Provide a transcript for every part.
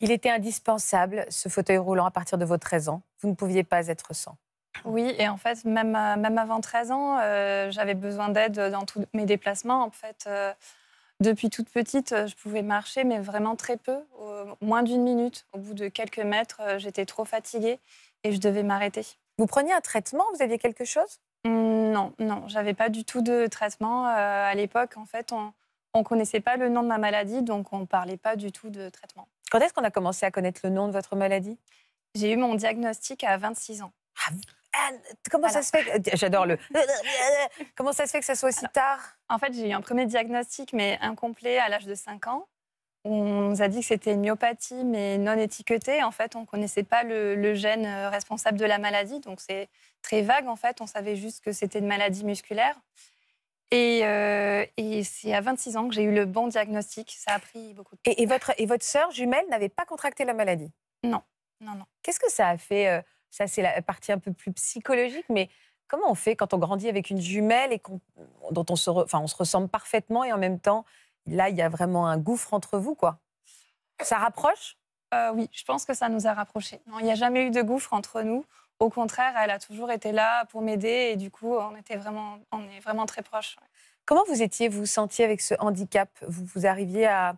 Il était indispensable, ce fauteuil roulant, à partir de vos 13 ans. Vous ne pouviez pas être sans. Oui, et en fait, même, euh, même avant 13 ans, euh, j'avais besoin d'aide dans tous mes déplacements. En fait, euh, depuis toute petite, je pouvais marcher, mais vraiment très peu, moins d'une minute. Au bout de quelques mètres, j'étais trop fatiguée et je devais m'arrêter. Vous preniez un traitement Vous aviez quelque chose mmh, Non, non, j'avais pas du tout de traitement. à l'époque, en fait, on ne connaissait pas le nom de ma maladie, donc on ne parlait pas du tout de traitement. Quand est-ce qu'on a commencé à connaître le nom de votre maladie J'ai eu mon diagnostic à 26 ans. Ah, comment ça se fait J'adore le. comment ça se fait que ça soit aussi tard En fait, j'ai eu un premier diagnostic, mais incomplet, à l'âge de 5 ans. On nous a dit que c'était une myopathie, mais non étiquetée. En fait, on ne connaissait pas le, gène euh, responsable de la maladie, donc c'est très vague. En fait, on savait juste que c'était une maladie musculaire. Euh, et, c'est à 26 ans que j'ai eu le bon diagnostic. Ça a pris beaucoup de temps. Et, votre, et votre sœur jumelle n'avait pas contracté la maladie Non, non, non. Qu'est-ce que ça a fait euh, Ça, c'est la partie un peu plus psychologique, mais comment on fait quand on grandit avec une jumelle et on, dont on se, on se ressemble parfaitement et en même temps, là, il y a vraiment un gouffre entre vous, quoi Ça rapproche euh, Oui, je pense que ça nous a rapprochés. il n'y a jamais eu de gouffre entre nous. Au contraire, elle a toujours été là pour m'aider et du coup, on, était vraiment, on est vraiment très proches. Comment vous étiez, vous sentiez avec ce handicap Vous vous arriviez à,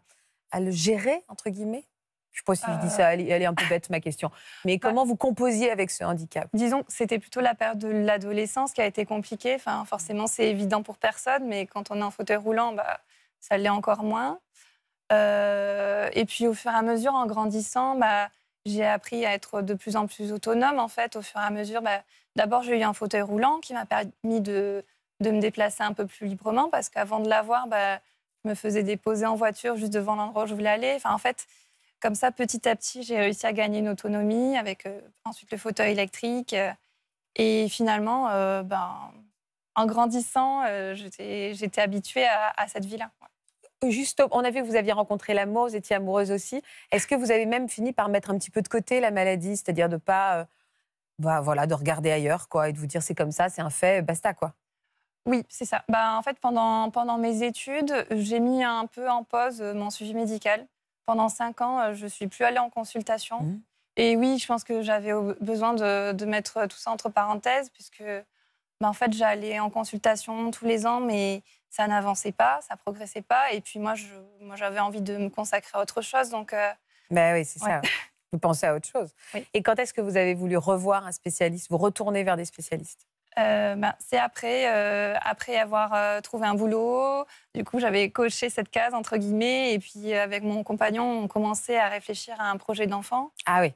le gérer, entre guillemets je ne sais pas si je dis ça, euh. elle est un peu bête ma question. Mais comment vous composiez avec ce handicap Disons, c'était plutôt la période de l'adolescence qui a été compliquée. Enfin, forcément, c'est évident pour personne, mais quand on est en fauteuil roulant, bah, ça l'est encore moins. Euh, et puis, au fur et à mesure, en grandissant, bah, j'ai appris à être de plus en plus autonome, en fait, au fur et à mesure. Bah, d'abord, j'ai eu un fauteuil roulant qui m'a permis de, me déplacer un peu plus librement, parce qu'avant de l'avoir, bah, je me faisais déposer en voiture juste devant l'endroit où je voulais aller. Enfin, en fait, comme ça, petit à petit, j'ai réussi à gagner une autonomie avec euh, ensuite le fauteuil électrique. Euh, et finalement, euh, ben, en grandissant, j'étais habituée à, cette vie-là juste, on a vu que vous aviez rencontré l'amour, vous étiez amoureuse aussi. Est-ce que vous avez même fini par mettre un petit peu de côté la maladie, c'est-à-dire de pas, euh, bah, voilà, de regarder ailleurs, quoi, et de vous dire c'est comme ça, c'est un fait, basta, quoi. Oui, c'est ça. Bah, en fait, pendant, pendant mes études, j'ai mis un peu en pause euh, mon suivi médical. Pendant cinq ans, euh, je suis plus allée en consultation. Mmh. Et oui, je pense que j'avais besoin de, mettre tout ça entre parenthèses, puisque bah, en fait, j'allais en consultation tous les ans, mais ça n'avançait pas, ça progressait pas. Et puis moi, je, moi, j'avais envie de me consacrer à autre chose. Donc, ben oui, c'est ça. Vous pensez à autre chose. Et quand est-ce que vous avez voulu revoir un spécialiste, vous retourner vers des spécialistes ben, c'est après, euh, après avoir trouvé un boulot. Du coup, j'avais coché cette case, entre guillemets. Et puis, avec mon compagnon, on commençait à réfléchir à un projet d'enfant. Ah oui.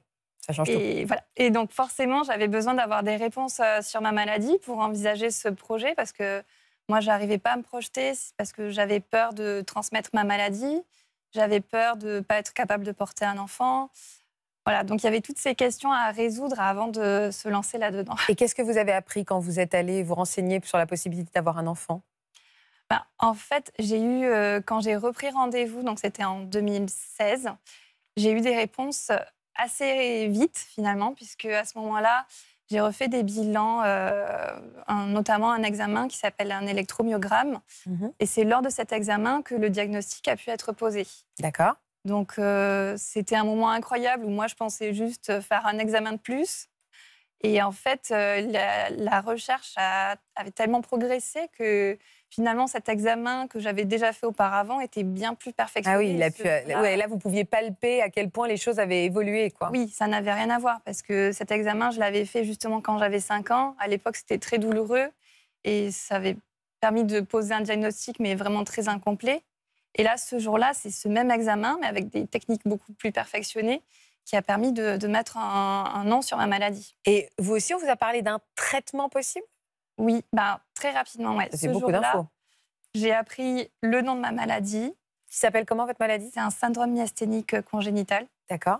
Ça et, Et donc, forcément, j'avais besoin d'avoir des réponses euh, sur ma maladie pour envisager ce projet parce que moi, je n'arrivais pas à me projeter parce que j'avais peur de transmettre ma maladie. J'avais peur de ne pas être capable de porter un enfant. Voilà, donc il y avait toutes ces questions à résoudre avant de se lancer là-dedans. Et qu'est-ce que vous avez appris quand vous êtes allé vous renseigner sur la possibilité d'avoir un enfant bah, En fait, j'ai eu, euh, quand j'ai repris rendez-vous, donc c'était en 2016, j'ai eu des réponses assez vite finalement, puisque à ce moment-là, j'ai refait des bilans, euh, notamment un examen qui s'appelle un électromyogramme. Mhm. Et c'est lors de cet examen que le diagnostic a pu être posé. D'accord. Donc euh, c'était un moment incroyable où moi je pensais juste faire un examen de plus. Et en fait, euh, la, recherche avait tellement progressé que finalement, cet examen que j'avais déjà fait auparavant était bien plus perfectionné. Ah oui, pu, euh, là. vous pouviez palper à quel point les choses avaient évolué. Quoi. Oui, ça n'avait rien à voir parce que cet examen, je l'avais fait justement quand j'avais 5 ans. À l'époque, c'était très douloureux et ça avait permis de poser un diagnostic, mais vraiment très incomplet. Et là, ce jour-là, c'est ce même examen, mais avec des techniques beaucoup plus perfectionnées qui a permis de, mettre un, nom sur ma maladie. Et vous aussi, on vous a parlé d'un traitement possible Oui, bah, très rapidement. C'est beaucoup d'infos. J'ai appris le nom de ma maladie. Qui s'appelle comment votre maladie C'est un syndrome myasthénique euh, congénital. D'accord.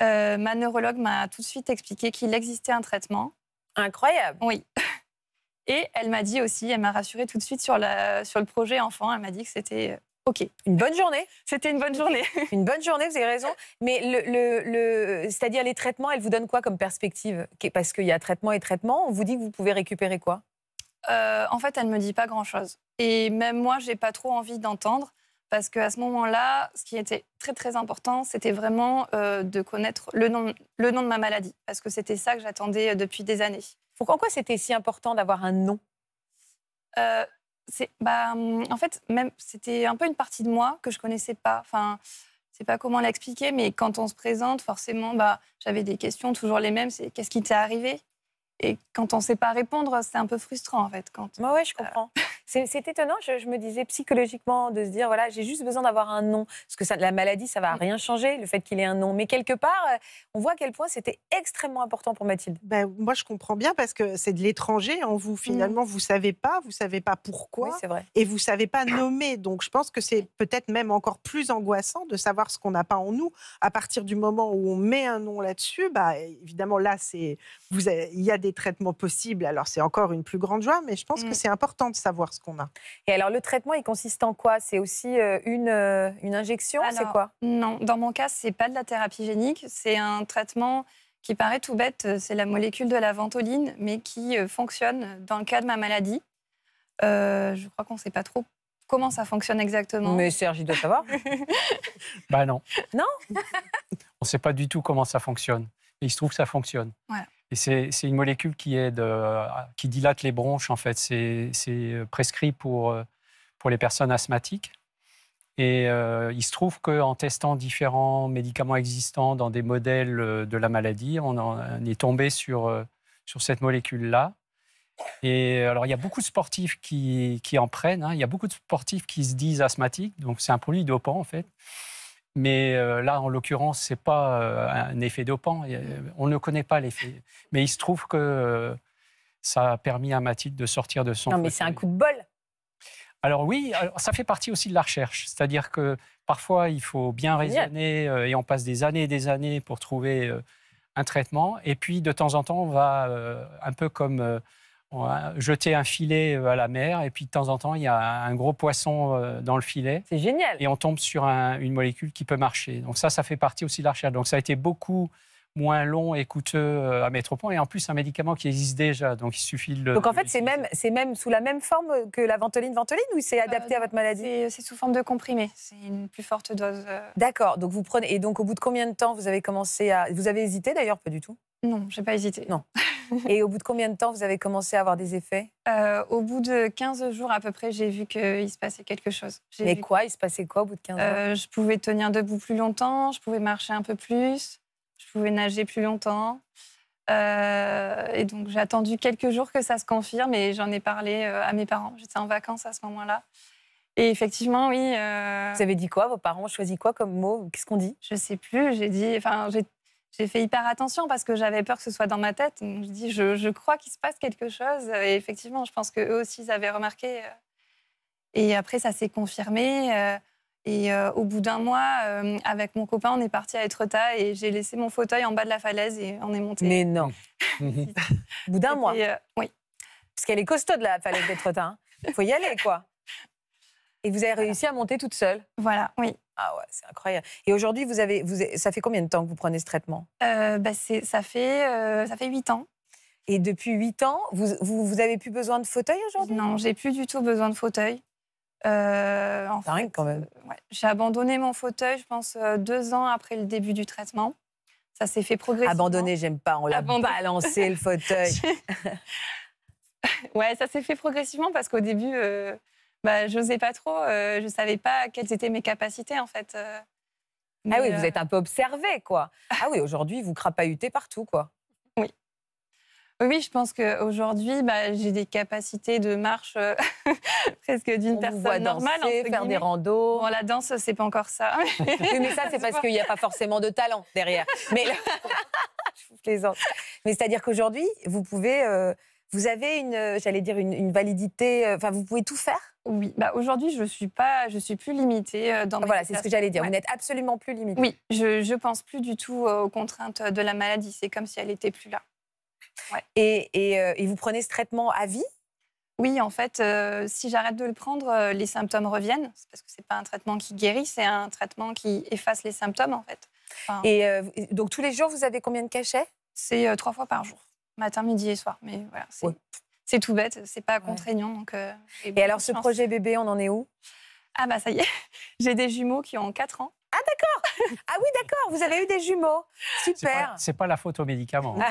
Euh, ma neurologue m'a tout de suite expliqué qu'il existait un traitement. Incroyable. Oui. Et elle m'a dit aussi, elle m'a rassurée tout de suite sur, la, sur le projet enfant. Elle m'a dit que c'était euh, Ok, une bonne journée. C'était une bonne journée. une bonne journée, vous avez raison. Mais le, c'est-à-dire les traitements, elles vous donnent quoi comme perspective Parce qu'il y a traitement et traitement. On vous dit que vous pouvez récupérer quoi euh, En fait, elle ne me dit pas grand-chose. Et même moi, j'ai pas trop envie d'entendre. Parce qu'à ce moment-là, ce qui était très très important, c'était vraiment euh, de connaître le nom, le nom de ma maladie. Parce que c'était ça que j'attendais euh, depuis des années. Pourquoi c'était si important d'avoir un nom bah, en fait, même c'était un peu une partie de moi que je connaissais pas. Enfin, sais pas comment l'expliquer, mais quand on se présente, forcément, bah, j'avais des questions toujours les mêmes. C'est qu'est-ce qui t'est arrivé Et quand on sait pas répondre, c'est un peu frustrant en fait. Quand. je euh, comprends. C'est étonnant, je, me disais psychologiquement de se dire, voilà, j'ai juste besoin d'avoir un nom, parce que ça, la maladie, ça va mm. rien changer, le fait qu'il ait un nom. Mais quelque part, euh, on voit à quel point c'était extrêmement important pour Mathilde. Ben, moi, je comprends bien, parce que c'est de l'étranger en vous, mm. finalement, vous vous savez pas, vous savez pas pourquoi, oui, vrai. et vous savez pas nommer. Donc, je pense que c'est peut-être même encore plus angoissant de savoir ce qu'on n'a pas en nous. À partir du moment où on met un nom là-dessus, bah, évidemment, là, c'est, vous, il y a des traitements possibles, alors c'est encore une plus grande joie, mais je pense que mm. c'est important de savoir qu'on a. Et alors, le traitement, il consiste en quoi C'est aussi euh, une, euh, une injection C'est quoi Non, dans mon cas, c'est pas de la thérapie génique. C'est un traitement qui paraît tout bête. Euh, c'est la molécule de la ventoline, mais qui fonctionne dans le cas de ma maladie. je crois qu'on ne sait pas trop comment ça fonctionne exactement. Mais Serge, il doit savoir. bah non. Non On ne sait pas du tout comment ça fonctionne. il se trouve que ça fonctionne. Voilà c'est une molécule euh, qui dilate les bronches, en fait. C'est euh, prescrit euh, pour, les personnes asthmatiques. Et il se trouve qu'en testant différents médicaments existants dans des modèles de la maladie, on, est tombé sur, cette molécule-là. Et alors, il y a beaucoup de sportifs qui, en prennent. Hein. Il y a beaucoup de sportifs qui se disent asthmatiques. Donc, c'est un produit dopant, en fait. Mais euh, là, en l'occurrence, ce n'est pas euh, un effet dopant. Euh, on ne connaît pas l'effet. Mais il se trouve que ça a permis à Mathilde de sortir de son. Non, mais c'est un coup de bol. Alors oui, ça fait partie aussi de la recherche. C'est-à-dire que parfois, il faut bien raisonner et on passe des années et des années pour trouver un traitement. Et puis, de temps en temps, on va un peu comme on va jeter un filet euh, à la mer et puis de temps en temps, il y a un gros poisson euh, dans le filet. C'est génial. Et on tombe sur une molécule qui peut marcher. Donc ça, ça fait partie aussi de la recherche. Donc ça a été beaucoup moins long et coûteux euh, à mettre au point et en plus un médicament qui existe déjà donc il suffit de le Donc en fait c'est même c'est même sous la même forme que la ventoline ventoline ou c'est adapté à votre maladie C'est sous forme de comprimé, c'est une plus forte dose. D'accord. Donc vous prenez et donc au bout de combien de temps vous avez commencé à vous avez hésité d'ailleurs pas du tout Non, j'ai pas hésité. Non. Et au bout de combien de temps vous avez commencé à avoir des effets euh, Au bout de 15 jours à peu près, j'ai vu qu'il se passait quelque chose. Mais quoi Il se passait quoi au bout de 15 jours euh, Je pouvais tenir debout plus longtemps, je pouvais marcher un peu plus, je pouvais nager plus longtemps. Euh, et donc j'ai attendu quelques jours que ça se confirme et j'en ai parlé à mes parents. J'étais en vacances à ce moment-là. Et effectivement, oui. Vous avez dit quoi Vos parents ont choisi quoi comme mot Qu'est-ce qu'on dit Je sais plus. J'ai dit, enfin, j'ai j'ai fait hyper attention parce que j'avais peur que ce soit dans ma tête. Donc, je dis, je, je crois qu'il se passe quelque chose. Et effectivement, je pense qu'eux aussi, ils avaient remarqué. Euh. Et après, ça s'est confirmé. Euh. Et euh, au bout d'un mois, avec mon copain, on est parti à Etretat et j'ai laissé mon fauteuil en bas de la falaise et on est monté. Mais non Au bout d'un mois Oui. Parce qu'elle est costaud, la falaise d'Etretat. Il hein. faut y aller, quoi et vous avez réussi à monter toute seule Voilà, oui. Ah ouais, c'est incroyable. Et aujourd'hui, vous avez, vous, ça fait combien de temps que vous prenez ce traitement euh, bah, euh, ça, fait, ça fait 8 ans. Et depuis 8 ans, vous, vous, avez plus besoin de fauteuil aujourd'hui Non, j'ai plus du tout besoin de fauteuil. Euh, en quand même. Euh, ouais, j'ai abandonné mon fauteuil, je pense, euh, deux ans après le début du traitement. Ça s'est fait progressivement. Abandonné, j'aime pas, on l'a balancé le fauteuil. ouais, ça s'est fait progressivement parce qu'au début, bah, sais pas trop. Je euh, je savais pas quelles étaient mes capacités, en fait. Euh, ah oui, vous euh, êtes un peu observée, quoi. ah oui, aujourd'hui, vous crapahutez partout, quoi. Oui. Oui, je pense qu'aujourd'hui, bah, j'ai des capacités de marche presque d'une personne voit normale. Danser, faire des randos. la danse, c'est pas encore ça. mais ça, c'est parce qu'il n'y a pas forcément de talent derrière. Mais je vous plaisante. Mais c'est-à-dire qu'aujourd'hui, vous pouvez vous avez une, euh, j'allais dire, une, validité, euh, enfin, vous pouvez tout faire oui, bah aujourd'hui je suis pas, je suis plus limitée euh, dans. voilà, c'est ce que j'allais dire. Vous n'êtes absolument plus limitée. Oui, je ne pense plus du tout aux contraintes de la maladie. C'est comme si elle n'était plus là. Ouais. Et, et, vous prenez ce traitement à vie Oui, en fait, si j'arrête de le prendre, les symptômes reviennent. parce que c'est pas un traitement qui guérit, c'est un traitement qui efface les symptômes en fait. et donc tous les jours, vous avez combien de cachets C'est trois fois par jour matin, midi et soir. Mais voilà, c'est tout bête, c'est pas contraignant. Donc, euh, et, alors, ce projet bébé, on en est où Ah, bah ça y est, j'ai des jumeaux qui ont 4 ans. Ah, d'accord Ah, oui, d'accord, vous avez eu des jumeaux. Super C'est pas, pas, la faute aux médicaments. Hein.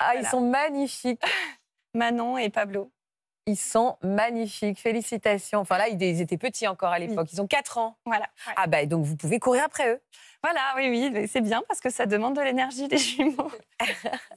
ah, ils sont magnifiques. Manon et Pablo. Ils sont magnifiques. Félicitations. Enfin là, ils étaient petits encore à l'époque. Ils ont 4 ans. Voilà. Ah bah donc vous pouvez courir après eux. Voilà, oui, oui, c'est bien parce que ça demande de l'énergie des jumeaux.